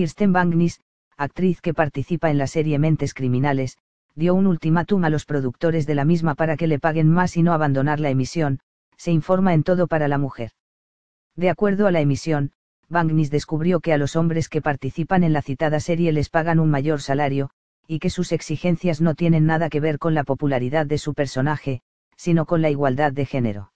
Kirsten Bagnis, actriz que participa en la serie Mentes Criminales, dio un ultimátum a los productores de la misma para que le paguen más y no abandonar la emisión, se informa en todo para la mujer. De acuerdo a la emisión, Bagnis descubrió que a los hombres que participan en la citada serie les pagan un mayor salario, y que sus exigencias no tienen nada que ver con la popularidad de su personaje, sino con la igualdad de género.